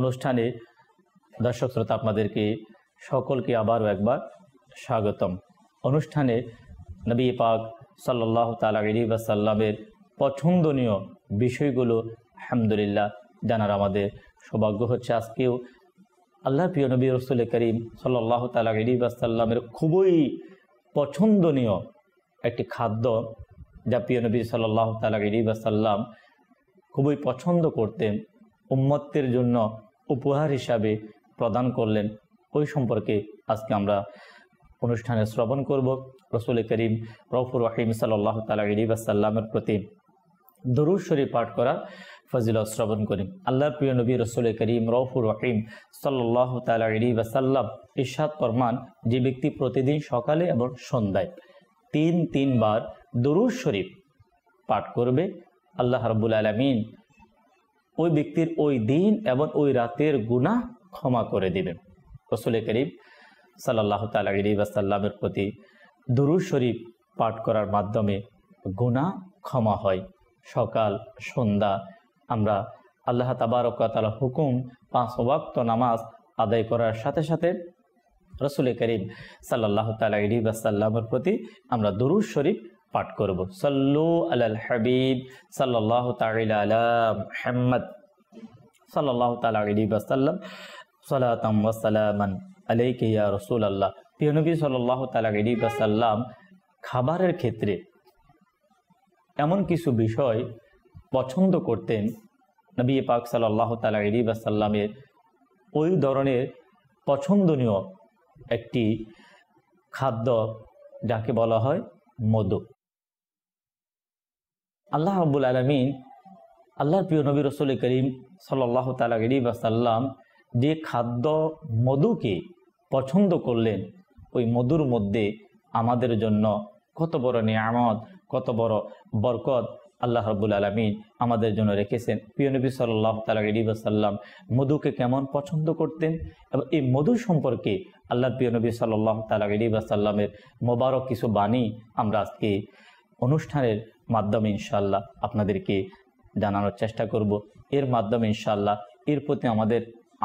অনুষ্ঠানে দর্শক শ্রোতা আপনাদেরকে সকলকে আবারও একবার স্বাগতম অনুষ্ঠানে নবী পাক সাল্লাহ তালাবাসাল্লামের পছন্দনীয় বিষয়গুলো আহমদুলিল্লাহ জানার আমাদের সৌভাগ্য হচ্ছে আজকেও আল্লাহ প্রিয় নবী রসুল করিম সাল্লাহ তালাবাসাল্লামের খুবই পছন্দনীয় একটি খাদ্য যা প্রিয় নবী সাল্লাহ তালাবাসাল্লাম খুবই পছন্দ করতেন উম্মত্তের জন্য উপহার হিসাবে প্রদান করলেন ওই সম্পর্কে আজকে আমরা অনুষ্ঠানে শ্রবণ করব রসুল করিম রফুর রাহিম সাল্লাহ তালা প্রতি দরুদ শরীফ পাঠ করার ফজিলা শ্রবণ করিম আল্লাহর প্রিয় নবী রসুল করিম রফুর রাহিম সাল্লাহ তালা আলিবাসাল্লাম ইশাদ ফরমান যে ব্যক্তি প্রতিদিন সকালে এবং সন্ধ্যায় তিন তিনবার দরুদ শরীফ পাঠ করবে আল্লাহ রবুল আলমিন ওই ব্যক্তির ওই দিন এবং ওই রাতের গুণা ক্ষমা করে দিবেন রসুল করিম সাল্লাহ তালাবাসাল্লামের প্রতি দুরু শরীফ পাঠ করার মাধ্যমে গুণা ক্ষমা হয় সকাল সন্ধ্যা আমরা আল্লাহ তাবারকাতালা হুকুম পাঁচ অবাক্ত নামাজ আদায় করার সাথে সাথে রসুল করিম সাল্লাহ তালা ইবাসাল্লামের প্রতি আমরা দুরু শরীফ পাঠ করব সাল্লু আলাল হাবিব সাল্লাহ তাইলা আলা হাম্মদ সাল্লাহ তালা আলী বাসাল্লাম সালাতাম ওয়াসালামান আলাইকে ইয়া রসুল আল্লাহ পিয়নবী সাল্লাহ তালা আলী বাসাল্লাম খাবারের ক্ষেত্রে এমন কিছু বিষয় পছন্দ করতেন নবী পাক সাল্লাহ তালা আলী বাসাল্লামের ওই ধরনের পছন্দনীয় একটি খাদ্য যাকে বলা হয় মধু আল্লাহ রাবুল আলমিন আল্লাহর প্রিয় নবী রসুল করিম সাল্লাহ তালী আসাল্লাম যে খাদ্য মধুকে পছন্দ করলেন ওই মধুর মধ্যে আমাদের জন্য কত বড় নিয়ামত কত বড় বরকত আল্লাহ রবুল আলমিন আমাদের জন্য রেখেছেন প্রিয় নবী সাল্লাহ আসাল্লাম মধুকে কেমন পছন্দ করতেন এবং এই মধু সম্পর্কে আল্লাহ প্রিয় নবী সাল্লাহ আসাল্লামের মোবারক কিছু বাণী আমরা আজকে অনুষ্ঠানের মাধ্যমে ইনশাল্লাহ আপনাদেরকে জানানোর চেষ্টা করব এর মাধ্যমে ইনশাল্লাহ এর প্রতি আমাদের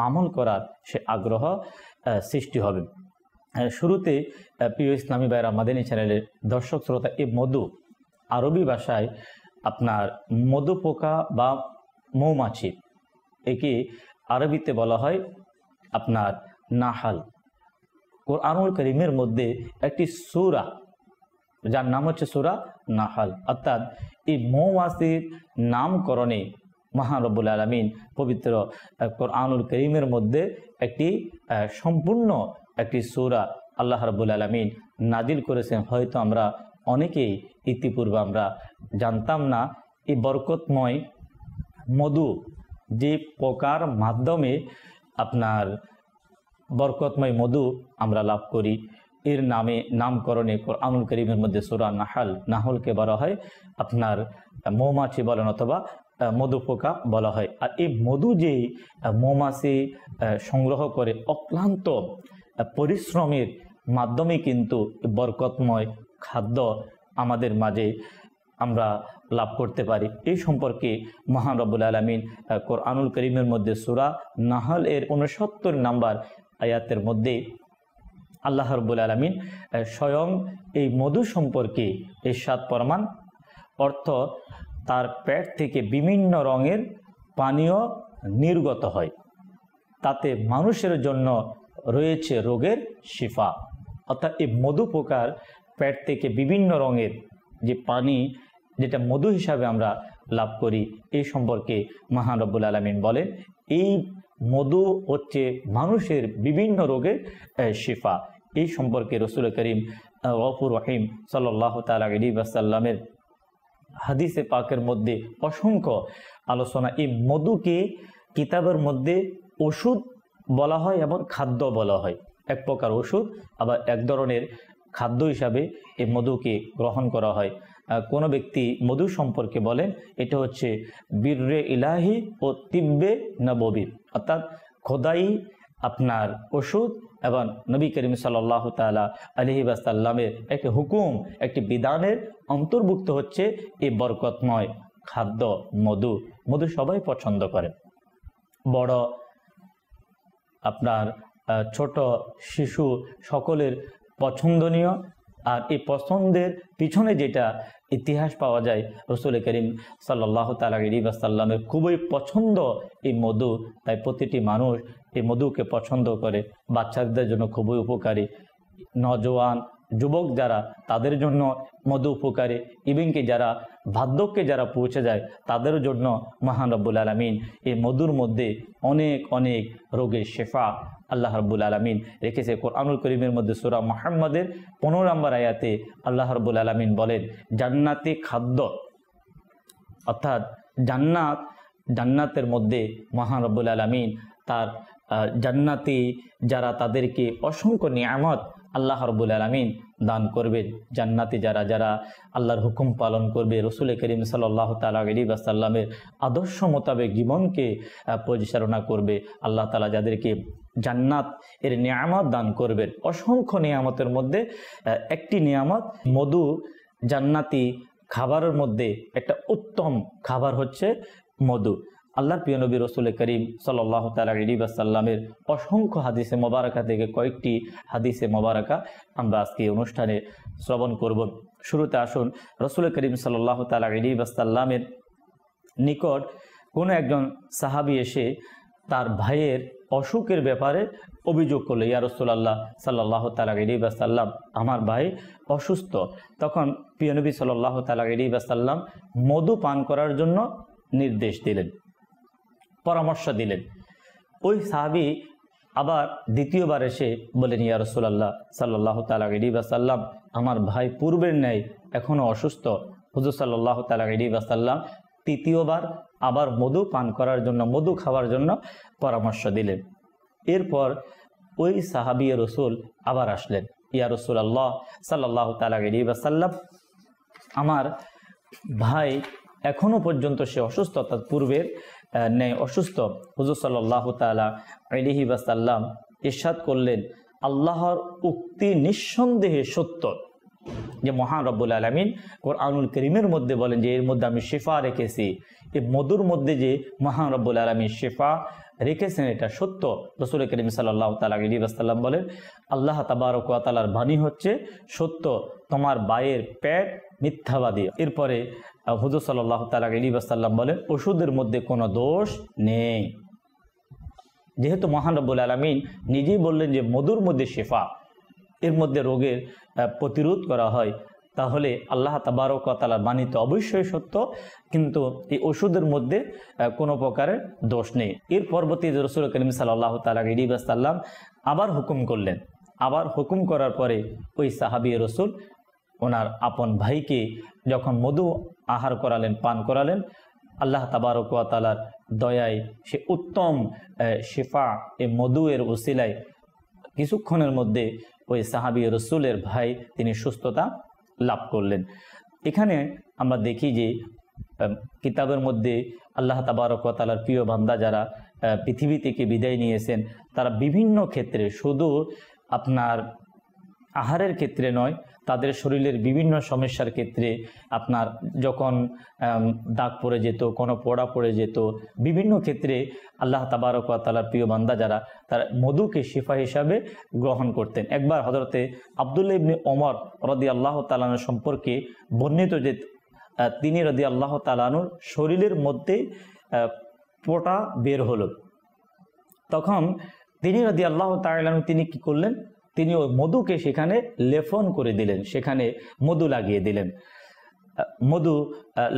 আমল করার সে আগ্রহ সৃষ্টি হবে শুরুতে প্রিয় ইসলামী বাইর আমাদিনী চ্যানেলের দর্শক শ্রোতা এ মধু আরবি ভাষায় আপনার মধু পোকা বা মৌমাছি একে আরবিতে বলা হয় আপনার নাহাল কোরআনুল করিমের মধ্যে একটি সুরা যার নাম হচ্ছে সুরা নাহাল অর্থাৎ এই মৌমাসির নামকরণে মহানবুল আলমিন পবিত্র আনুল করিমের মধ্যে একটি সম্পূর্ণ একটি সুরা আল্লাহ রবুল আলমিন নাজিল করেছেন হয়তো আমরা অনেকেই ইতিপূর্বে আমরা জানতাম না এই বরকতময় মধু যে পোকার মাধ্যমে আপনার বরকতময় মধু আমরা লাভ করি এর নামে নামকরণে আমুল করিমের মধ্যে সুরা নাহাল নাহলকে বলা হয় আপনার মৌমাছি বলেন অথবা মধু পোকা বলা হয় আর এই মধু যে মৌমাছি সংগ্রহ করে অক্লান্ত পরিশ্রমের মাধ্যমে কিন্তু বরকতময় খাদ্য আমাদের মাঝে আমরা লাভ করতে পারি এই সম্পর্কে মহান রব্বুল আলমিন কোরআনুল করিমের মধ্যে সুরা নাহাল এর উনসত্তর নাম্বার আয়াতের মধ্যে আল্লাহ রব্বুল আলমিন স্বয়ং এই মধু সম্পর্কে এর সাত প্রমাণ অর্থ তার পেট থেকে বিভিন্ন রঙের পানীয় নির্গত হয় তাতে মানুষের জন্য রয়েছে রোগের শিফা অর্থাৎ এই মধু পোকার পেট থেকে বিভিন্ন রঙের যে পানি যেটা মধু হিসাবে আমরা লাভ করি এই সম্পর্কে মহানব্বুল আলমিন বলেন এই মধু হচ্ছে মানুষের বিভিন্ন রোগের শিফা এই সম্পর্কে রসুল করিম গফুর রহিম সাল্লাহ তালা আলী হাদিসে পাকের মধ্যে অসংখ্য আলোচনা এই মধুকে কিতাবের মধ্যে ওষুধ বলা হয় এবং খাদ্য বলা হয় এক প্রকার ওষুধ আবার এক ধরনের খাদ্য হিসাবে এই মধুকে গ্রহণ করা হয় কোনো ব্যক্তি মধু সম্পর্কে বলেন এটা হচ্ছে বীররে ইলাহি ও তিব্বে নববীর অর্থাৎ খোদাই আপনার ওষুধ এবং নবী করিম সাল্লাহ তালা আলহিবাসাল্লামের একটি হুকুম একটি বিধানের অন্তর্ভুক্ত হচ্ছে এই বরকতময় খাদ্য মধু মধু সবাই পছন্দ করে বড় আপনার ছোট শিশু সকলের পছন্দনীয় আর এই পছন্দের পিছনে যেটা ইতিহাস পাওয়া যায় রসুল করিম সাল্লাহ তালাসাল্লামের খুবই পছন্দ এই মধু তাই প্রতিটি মানুষ এই মধুকে পছন্দ করে বাচ্চাদের জন্য খুবই উপকারী নজওয়ান যুবক যারা তাদের জন্য মধু উপকারী ইভেনকি যারা বার্ধক্যে যারা পৌঁছে যায় তাদের জন্য মহান রব্বুল আলমিন এই মধুর মধ্যে অনেক অনেক রোগের শেফা আল্লাহ রব্বুল আলমিন রেখেছে কোরআনুল করিমের মধ্যে সুরা মোহাম্মদের পনেরো নম্বর আয়াতে আল্লাহ রব্বুল আলমিন বলেন জান্নাতে খাদ্য অর্থাৎ জান্নাত জান্নাতের মধ্যে মহান রব্বুল আলমিন তার জান্নাতি যারা তাদেরকে অসংখ্য নিয়ামত আল্লাহ রব্বুল আলমিন দান করবে জান্নাতে যারা যারা আল্লাহর হুকুম পালন করবে রসুল করিম সাল্লাহ তালা আলী বাসাল্লামের আদর্শ মোতাবেক জীবনকে পরিচালনা করবে আল্লাহ তালা যাদেরকে জান্নাত এর নিয়ামত দান করবেন অসংখ্য নিয়ামতের মধ্যে একটি নিয়ামত মধু জান্নাতি খাবারের মধ্যে একটা উত্তম খাবার হচ্ছে মধু আল্লাহর প্রিয় নবী রসুল করিম সাল্লাহ তালা ইলিবাসাল্লামের অসংখ্য হাদিসে মোবারকা থেকে কয়েকটি হাদিসে মোবারকা আমরা আজকে অনুষ্ঠানে শ্রবণ করব শুরুতে আসুন রসুল করিম সাল্লাহ তালা ইলিবাসাল্লামের নিকট কোনো একজন সাহাবি এসে তার ভাইয়ের অসুখের ব্যাপারে অভিযোগ করলো ইয়া রসুল্লাহ সাল্লাহ তালা ইলিবাসাল্লাম আমার ভাই অসুস্থ তখন প্রিয়নবী সাল্লাহ তালা ইলিবাসাল্লাম মধু পান করার জন্য নির্দেশ দিলেন পরামর্শ দিলেন ওই সাহাবি আবার দ্বিতীয়বার এসে বলেন ইয়া রসুলাল্লাহ সাল্লাহ তালা সাল্লাম আমার ভাই পূর্বের ন্যায় এখনও অসুস্থ হুজুর সাল্লাহ তালা সাল্লাম তৃতীয়বার আবার মধু পান করার জন্য মধু খাওয়ার জন্য পরামর্শ দিলেন এরপর ওই সাহাবি রসুল আবার আসলেন ইয়া রসুল আল্লাহ সাল্লাহ তালা সাল্লাম আমার ভাই এখনও পর্যন্ত সে অসুস্থ অর্থাৎ পূর্বের ন্যায় অসুস্থ হুজুর সাল্লাহ তালা আলিহি বাসাল্লাম ইসাদ করলেন আল্লাহর উক্তি নিঃসন্দেহে সত্য যে মহান রব্বুল আলমিন কোরআনুল করিমের মধ্যে বলেন যে এর মধ্যে আমি শেফা রেখেছি এই মধুর মধ্যে যে মহান রব্বুল আলমী শেফা রেখেছেন এটা সত্য রসুল করিম সাল্লাহ তালা আলিবাসাল্লাম বলেন আল্লাহ তাবারকালার বাণী হচ্ছে সত্য তোমার বায়ের প্যাট মিথ্যাবাদী এরপরে হুজুর সাল্লাহ তালা আলী বাসাল্লাম বলেন ওষুধের মধ্যে কোনো দোষ নেই যেহেতু মহানবুল আলমিন নিজেই বললেন যে মধুর মধ্যে শেফা এর মধ্যে রোগের প্রতিরোধ করা হয় তাহলে আল্লাহ তাবারকতালার বাণী তো অবশ্যই সত্য কিন্তু এই ওষুধের মধ্যে কোনো প্রকারের দোষ নেই এর পরবর্তী রসুল করিম সাল্লাহ তালা ইডিবাসাল্লাম আবার হুকুম করলেন আবার হুকুম করার পরে ওই সাহাবি রসুল ওনার আপন ভাইকে যখন মধু আহার করালেন পান করালেন আল্লাহ তাবারকালার দয়ায় সে উত্তম শেফা এ মধু এর ওসিলায় কিছুক্ষণের মধ্যে ওই সাহাবি রসুলের ভাই তিনি সুস্থতা লাভ করলেন এখানে আমরা দেখি যে কিতাবের মধ্যে আল্লাহ তাবারকতালার প্রিয় বান্দা যারা পৃথিবী থেকে বিদায় নিয়েছেন তারা বিভিন্ন ক্ষেত্রে শুধু আপনার আহারের ক্ষেত্রে নয় তাদের শরীরের বিভিন্ন সমস্যার ক্ষেত্রে আপনার যখন দাগ পড়ে যেত কোনো পোড়া পড়ে যেত বিভিন্ন ক্ষেত্রে আল্লাহ তাবারক তালার প্রিয় বান্দা যারা তারা মধুকে শিফা হিসাবে গ্রহণ করতেন একবার হজরতে আবদুল্লা ইবনি ওমর রদি আল্লাহ তালানোর সম্পর্কে বর্ণিত যে তিনি রদি আল্লাহ তালানুর শরীরের মধ্যে পোটা বের হলো তখন তিনি রদি আল্লাহ তালানু তিনি কি করলেন তিনি ওই মধুকে সেখানে লেফন করে দিলেন সেখানে মধু লাগিয়ে দিলেন মধু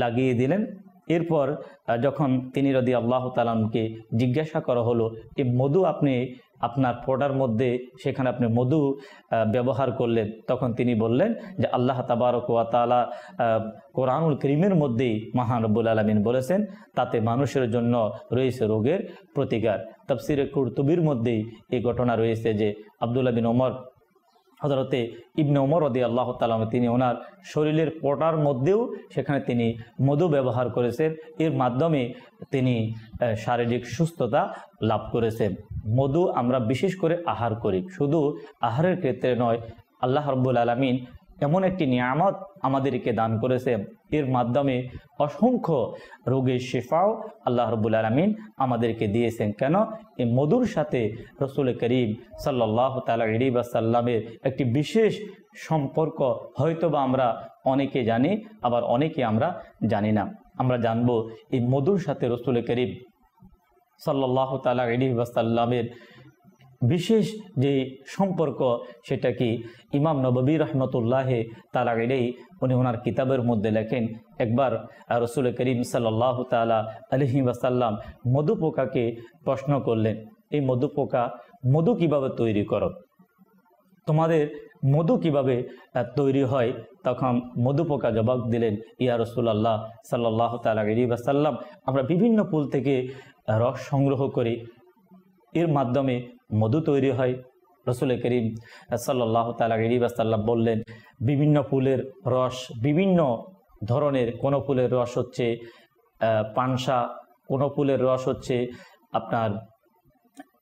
লাগিয়ে দিলেন এরপর যখন তিনি রদি আল্লাহ তালামকে জিজ্ঞাসা করা হলো এই মধু আপনি আপনার ফোটার মধ্যে সেখানে আপনি মধু ব্যবহার করলেন তখন তিনি বললেন যে আল্লাহ তাবারক ওয়া কোরআনুল করিমের মধ্যেই মহানবুল আলমিন বলেছেন তাতে মানুষের জন্য রয়েছে রোগের প্রতিকার তফসিরে কুরতুবির মধ্যেই এই ঘটনা রয়েছে যে আবদুল্লাহ বিন ওমর হজরতে ইবনে উমর রদি আল্লাহ তালাম তিনি ওনার শরীরের পটার মধ্যেও সেখানে তিনি মধু ব্যবহার করেছেন এর মাধ্যমে তিনি শারীরিক সুস্থতা লাভ করেছেন মধু আমরা বিশেষ করে আহার করি শুধু আহারের ক্ষেত্রে নয় আল্লাহ রব্বুল আলমিন এমন একটি নিয়ামত আমাদেরকে দান করেছে এর মাধ্যমে অসংখ্য রোগের শেফাও আল্লাহ রবুল আলমিন আমাদেরকে দিয়েছেন কেন এই মধুর সাথে রসুল করিম সাল্লাহ তালা ইরিবাসাল্লামের একটি বিশেষ সম্পর্ক হয়তোবা আমরা অনেকে জানি আবার অনেকে আমরা জানি না আমরা জানব এই মধুর সাথে রসুল করিম সাল্লাহ তালা ইরিবাসাল্লামের বিশেষ যে সম্পর্ক সেটা কি ইমাম নবী রহমতুল্লাহে তার আগেই উনি ওনার কিতাবের মধ্যে লেখেন একবার রসুল করিম সাল্লাহ তালা আলহি বাসাল্লাম মধু পোকাকে প্রশ্ন করলেন এই মধু পোকা মধু কীভাবে তৈরি করো তোমাদের মধু কিভাবে তৈরি হয় তখন মধু পোকা জবাব দিলেন ইয়া রসুল্লাহ সাল্লাহ তালা আলী বাসাল্লাম আমরা বিভিন্ন ফুল থেকে রস সংগ্রহ করি এর মাধ্যমে মধু তৈরি হয় রসুল করিম সাল্লাহ তালা ইরিবাসাল্লাম বললেন বিভিন্ন ফুলের রস বিভিন্ন ধরনের কোন ফুলের রস হচ্ছে পানসা কোন ফুলের রস হচ্ছে আপনার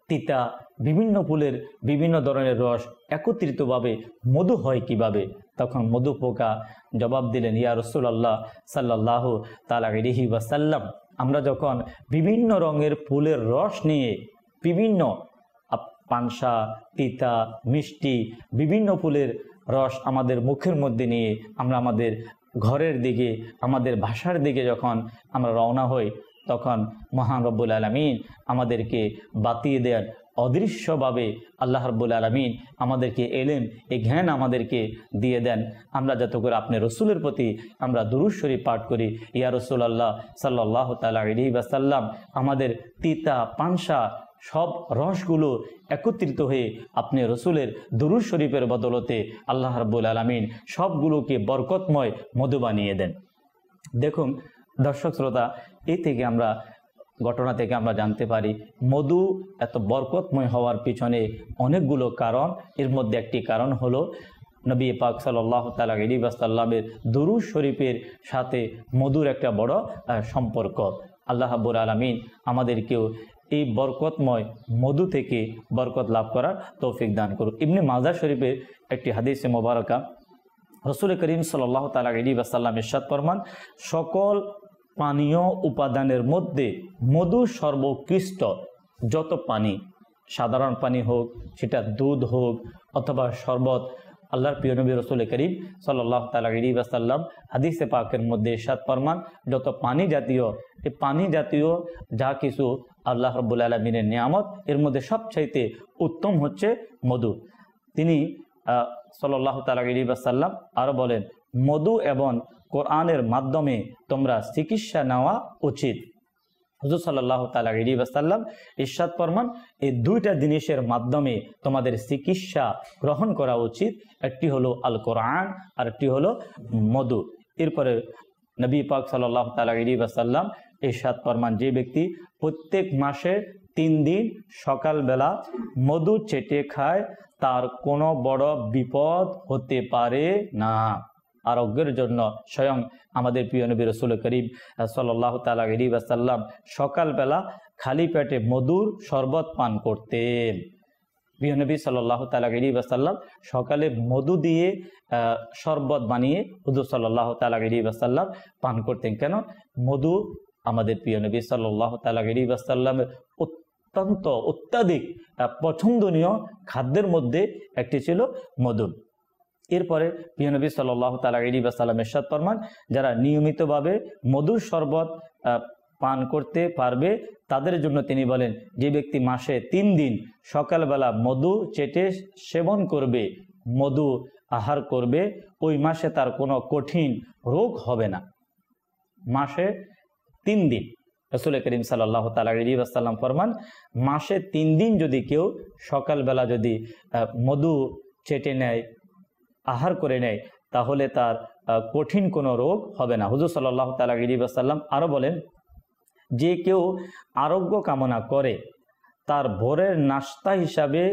তিতা বিভিন্ন ফুলের বিভিন্ন ধরনের রস একত্রিতভাবে মধু হয় কিভাবে তখন মধু পোকা জবাব দিলেন ইয়া রসুল্লাহ সাল্লাহ তালা রিহি বা সাল্লাম আমরা যখন বিভিন্ন রঙের ফুলের রস নিয়ে বিভিন্ন পানসা তিতা মিষ্টি বিভিন্ন ফুলের রস আমাদের মুখের মধ্যে নিয়ে আমরা আমাদের ঘরের দিকে আমাদের ভাষার দিকে যখন আমরা রওনা হই তখন মহান রব্বুল আলমিন আমাদেরকে বাতিয়ে দেন অদৃশ্যভাবে আল্লাহ রব্বুল আলমিন আমাদেরকে এলেন এ জ্ঞান আমাদেরকে দিয়ে দেন আমরা যত করে আপনি রসুলের প্রতি আমরা দুরুশ্বরী পাঠ করি ইয়া রসুল আল্লাহ সাল্লাহ তালা ইবাসাল্লাম আমাদের তিতা পানসা সব রসগুলো একত্রিত হয়ে আপনি রসুলের দুরুজ শরীফের বদলতে আল্লাহ রাবুল আলমিন সবগুলোকে বরকতময় মধু বানিয়ে দেন দেখুন দর্শক শ্রোতা এ থেকে আমরা ঘটনা থেকে আমরা জানতে পারি মধু এত বরকতময় হওয়ার পিছনে অনেকগুলো কারণ এর মধ্যে একটি কারণ হলো নবী পাক সাল্লাহ তালা ইলিবাসাল্লামের দুরু শরীফের সাথে মধুর একটা বড় সম্পর্ক আল্লাহাবুর আলমিন আমাদেরকেও এই বরকতময় মধু থেকে বরকত লাভ করার তৌফিক দান করুক ইমনি মালদা শরীফের একটি হাদিসে মোবারকা রসুল করিম সাল্লাহ তালা ইলি বাসাল্লাম ইরশাদ ফরমান সকল পানীয় উপাদানের মধ্যে মধু সর্বোৎকৃষ্ট যত পানি সাধারণ পানি হোক সেটা দুধ হোক অথবা শরবত আল্লাহর প্রিয় নবী রসুল করিম সাল্লাহ তালা বাসাল্লাম হাদিসে পাকের মধ্যে সাত ফরমান যত পানি জাতীয় এই পানি জাতীয় যা কিছু আল্লাহ রব্বুল আলমিনের নিয়ামত এর মধ্যে সবচাইতে উত্তম হচ্ছে মধু তিনি সাল্লাহ তালা বাসাল্লাম আরও বলেন মধু এবং কোরআনের মাধ্যমে তোমরা চিকিৎসা নেওয়া উচিত হুজুর সাল্লাহ তালা ইলি আসাল্লাম ইরশাদ ফরমান এই দুইটা জিনিসের মাধ্যমে তোমাদের চিকিৎসা গ্রহণ করা উচিত একটি হলো আল কোরআন আর একটি হলো মধু এরপরে নবী পাক সাল্লাহ তালা ইলি আসাল্লাম ফরমান যে ব্যক্তি প্রত্যেক মাসে তিন দিন সকালবেলা মধু চেটে খায় তার কোনো বড় বিপদ হতে পারে না আরোগ্যের জন্য স্বয়ং আমাদের প্রিয় নবী রসুল করিম সাল্লাহ তালা আসাল্লাম সকালবেলা খালি পেটে মধুর শরবত পান করতেন প্রিয় নবী সাল্লাহ তালা আসাল্লাম সকালে মধু দিয়ে শরবত বানিয়ে হুদু সাল্লাহ তালা আসাল্লাম পান করতেন কেন মধু আমাদের প্রিয় নবী সাল্লাহ তালা আসাল্লামের অত্যন্ত অত্যাধিক পছন্দনীয় খাদ্যের মধ্যে একটি ছিল মধুর এরপরে প্রিয়নবী সাল্লাহ তালা ইলি বাসাল্লাম ফরমান যারা নিয়মিতভাবে মধুর শরবত পান করতে পারবে তাদের জন্য তিনি বলেন যে ব্যক্তি মাসে তিন দিন সকালবেলা মধু চেটে সেবন করবে মধু আহার করবে ওই মাসে তার কোনো কঠিন রোগ হবে না মাসে তিন দিন রসুল করিম সাল্লাহ তালা আসাল্লাম ফরমান মাসে তিন দিন যদি কেউ সকালবেলা যদি মধু চেটে নেয় আহার করে নেয় তাহলে তার কঠিন কোনো রোগ হবে না হুজুর সাল্লাহ তালা ইলিবাসাল্লাম আরও বলেন যে কেউ আরোগ্য কামনা করে তার ভোরের নাস্তা হিসাবে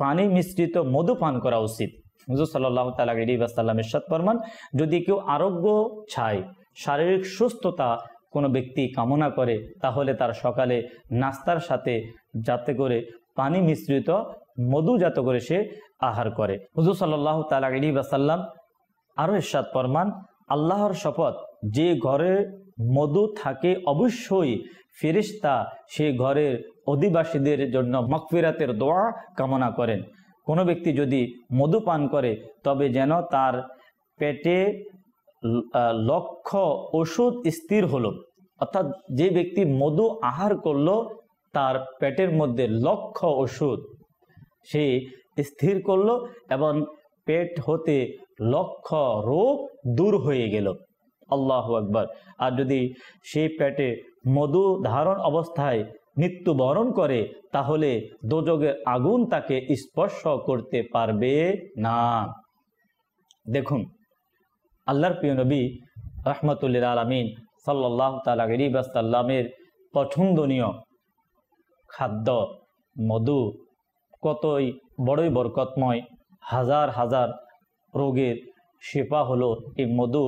পানি মিশ্রিত মধু পান করা উচিত হুজুর সাল্লাহ তালা এর ইরশাদ ফরমান যদি কেউ আরোগ্য ছায় শারীরিক সুস্থতা কোনো ব্যক্তি কামনা করে তাহলে তার সকালে নাস্তার সাথে যাতে করে পানি মিশ্রিত মধুজাত করে সে আহার করে হুজুর সাল্লাহ তালা আলী আরও এরশাদ ফরমান আল্লাহর শপথ যে ঘরে মধু থাকে অবশ্যই ফেরিস্তা সে ঘরের অধিবাসীদের জন্য মকফিরাতের দোয়া কামনা করেন কোনো ব্যক্তি যদি মধু পান করে তবে যেন তার পেটে লক্ষ ওষুধ স্থির হলো অর্থাৎ যে ব্যক্তি মধু আহার করলো তার পেটের মধ্যে লক্ষ ওষুধ সে স্থির করল এবং পেট হতে লক্ষ রোগ দূর হয়ে গেল আল্লাহ একবার আর যদি সেই পেটে মধু ধারণ অবস্থায় মৃত্যুবরণ করে তাহলে দোজগের আগুন তাকে স্পর্শ করতে পারবে না দেখুন আল্লাহর প্রিয় নবী রহমতুল্লিল আলমিন সাল্লাহ তালা পছন্দনীয় খাদ্য মধু কতই বড়ই বরকতময় হাজার হাজার রোগের শেপা হলো এই মধু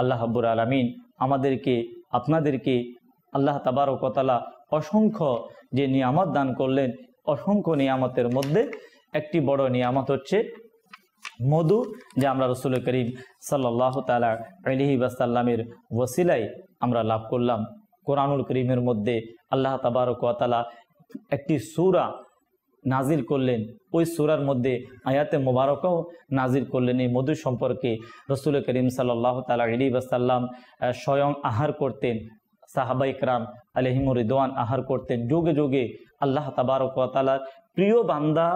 আল্লাহ হাব্বুর আলমিন আমাদেরকে আপনাদেরকে আল্লাহ তাবারকতালা অসংখ্য যে নিয়ামত দান করলেন অসংখ্য নিয়ামতের মধ্যে একটি বড় নিয়ামত হচ্ছে মধু যে আমরা রসুল করিম সাল্লাহ তালা আলহি বাসাল্লামের ওসিলাই আমরা লাভ করলাম কোরআনুল করিমের মধ্যে আল্লাহ তাবারকালা একটি সুরা নাজির করলেন ওই সুরার মধ্যে আয়াতে মোবারকও নাজির করলেন এই মধু সম্পর্কে রসুল করিম সাল্লাহ তালা আলী বাসাল্লাম স্বয়ং আহার করতেন সাহাবা ইকরাম আলহিমুর রিদোয়ান আহার করতেন যোগে যোগে আল্লাহ তাবারকালার প্রিয় বান্দা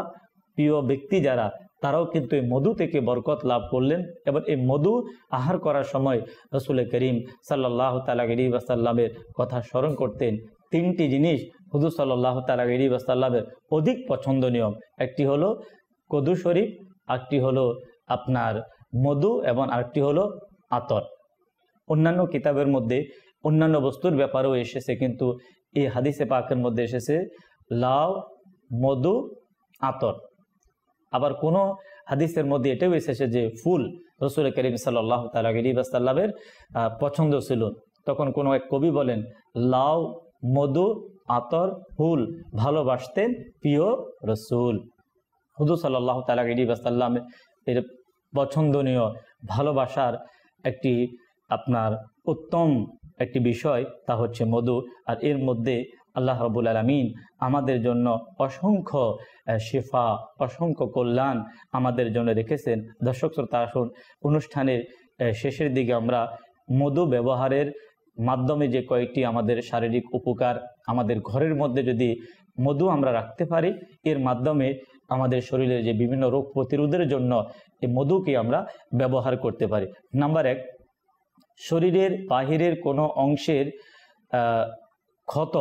প্রিয় ব্যক্তি যারা তারাও কিন্তু এই মধু থেকে বরকত লাভ করলেন এবং এই মধু আহার করার সময় রসুল করিম সাল্লাহ তালা গরিবাসাল্লামের কথা স্মরণ করতেন তিনটি জিনিস হুজুর সাল্লাহ তালা ইরি আসাল্লামের অধিক পছন্দনীয় একটি হলো কদু শরীফ আরেকটি হলো আপনার মধু এবং আরেকটি হলো আতর অন্যান্য কিতাবের মধ্যে অন্যান্য বস্তুর ব্যাপারেও এসেছে কিন্তু এই হাদিসে পাকের মধ্যে এসেছে লাউ মধু আতর আবার কোনো হাদিসের মধ্যে এটাও এসেছে যে ফুল রসুল করিম সাল্লাহ তালা আলিবাসাল্লামের পছন্দ ছিল তখন কোনো এক কবি বলেন লাউ মধু আতর ফুল ভালোবাসতেন প্রিয় রসুল হুদু সাল্লাহ তালা ইডিবাসাল্লাম এর পছন্দনীয় ভালোবাসার একটি আপনার উত্তম একটি বিষয় তা হচ্ছে মধু আর এর মধ্যে আল্লাহ রবুল আলমিন আমাদের জন্য অসংখ্য শেফা অসংখ্য কল্যাণ আমাদের জন্য রেখেছেন দর্শক শ্রোতা আসুন অনুষ্ঠানের শেষের দিকে আমরা মধু ব্যবহারের মাধ্যমে যে কয়েকটি আমাদের শারীরিক উপকার আমাদের ঘরের মধ্যে যদি মধু আমরা রাখতে পারি এর মাধ্যমে আমাদের শরীরে যে বিভিন্ন রোগ প্রতিরোধের জন্য এই মধুকে আমরা ব্যবহার করতে পারি নাম্বার এক শরীরের বাহিরের কোনো অংশের ক্ষত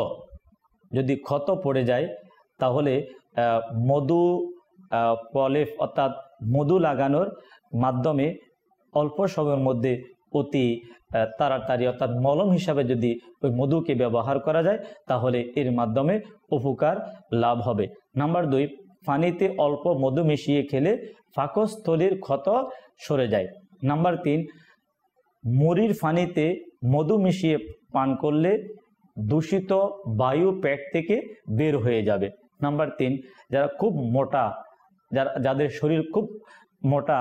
যদি ক্ষত পড়ে যায় তাহলে মধু পলেফ অর্থাৎ মধু লাগানোর মাধ্যমে অল্প সময়ের মধ্যে অতি তাড়াতাড়ি অর্থাৎ মলম হিসাবে যদি ওই মধুকে ব্যবহার করা যায় তাহলে এর মাধ্যমে উপকার লাভ হবে নাম্বার দুই পানিতে অল্প মধু মিশিয়ে খেলে ফাঁকস্থলীর ক্ষত সরে যায় নাম্বার তিন মুড়ির ফানিতে মধু মিশিয়ে পান করলে দূষিত বায়ু পেট থেকে বের হয়ে যাবে নাম্বার তিন যারা খুব মোটা যারা যাদের শরীর খুব মোটা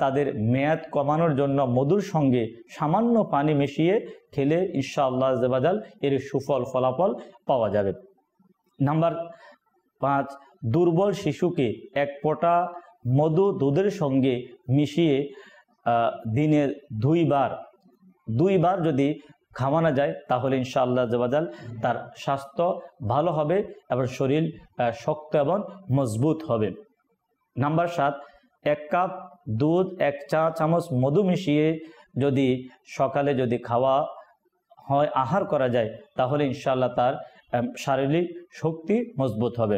তাদের মেয়াদ কমানোর জন্য মধুর সঙ্গে সামান্য পানি মিশিয়ে খেলে ঈশ্বা আল্লাহ জেবাজাল এর সুফল ফলাফল পাওয়া যাবে নাম্বার পাঁচ দুর্বল শিশুকে এক পোটা মধু দুধের সঙ্গে মিশিয়ে দিনের দুইবার দুইবার যদি খাওয়ানো যায় তাহলে আল্লাহ জবাজাল তার স্বাস্থ্য ভালো হবে এবং শরীর শক্ত এবং মজবুত হবে নাম্বার সাত এক কাপ দুধ এক চা চামচ মধু মিশিয়ে যদি সকালে যদি খাওয়া হয় আহার করা যায় তাহলে ইনশাল্লাহ তার শারীরিক শক্তি মজবুত হবে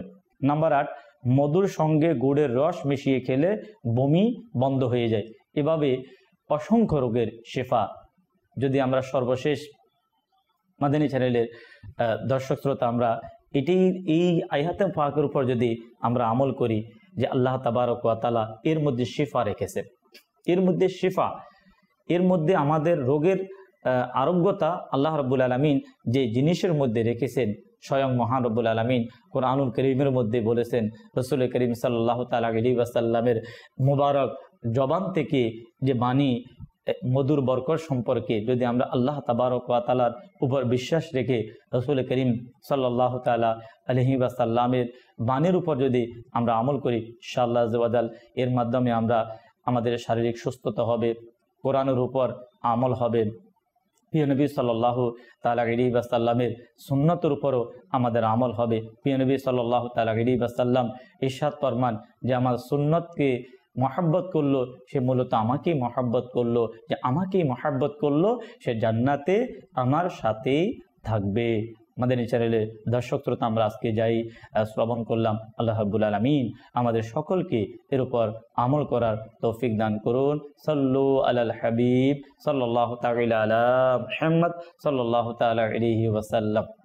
নাম্বার আট মধুর সঙ্গে গুড়ের রস মিশিয়ে খেলে বমি বন্ধ হয়ে যায় এভাবে অসংখ্য রোগের শেফা যদি আমরা সর্বশেষ মাদানী চ্যানেলের দর্শক শ্রোতা আমরা এটি এই আইহাতে ফাঁকের উপর যদি আমরা আমল করি যে আল্লাহ আতালা এর মধ্যে শিফা রেখেছেন এর মধ্যে শিফা এর মধ্যে আমাদের রোগের আরোগ্যতা আল্লাহ রব্বুল আলমিন যে জিনিসের মধ্যে রেখেছেন স্বয়ং মহান রব্বুল আলমিন কোরআনুল করিমের মধ্যে বলেছেন রসুল করিম সাল্লাহ তালা আলী আসাল্লামের মুবারক জবান থেকে যে বাণী মধুর বরকর সম্পর্কে যদি আমরা আল্লাহ তাবারক তালার উপর বিশ্বাস রেখে রসুল করিম সাল্লাহ তালা আলহিবা সাল্লামের বাণীর উপর যদি আমরা আমল করি সাল্লাহ জাল এর মাধ্যমে আমরা আমাদের শারীরিক সুস্থতা হবে কোরআনের উপর আমল হবে প্রিয় নবী সাল্লাহ তালাগিবাসাল্লামের সুন্নতর উপরও আমাদের আমল হবে প্রিয় নবী সাল্লাহ তালাগিবাসাল্লাম ইরশাদ ফরমান যে আমার সুন্নতকে মহাব্বত করলো সে মূলত আমাকেই মহাব্বত করলো যে আমাকেই মহাব্বত করলো সে জান্নাতে আমার সাথেই থাকবে আমাদের চ্যানেলে দর্শক শ্রোতা আমরা আজকে যাই শ্রবণ করলাম আল্লাহ হাবুল আলমিন আমাদের সকলকে এর উপর আমল করার তৌফিক দান করুন সাল্লু আলাল হাবিব সাল্লাহ তাল আলা মোহাম্মদ সাল্লাহ তালা আলহি ওয়াসাল্লাম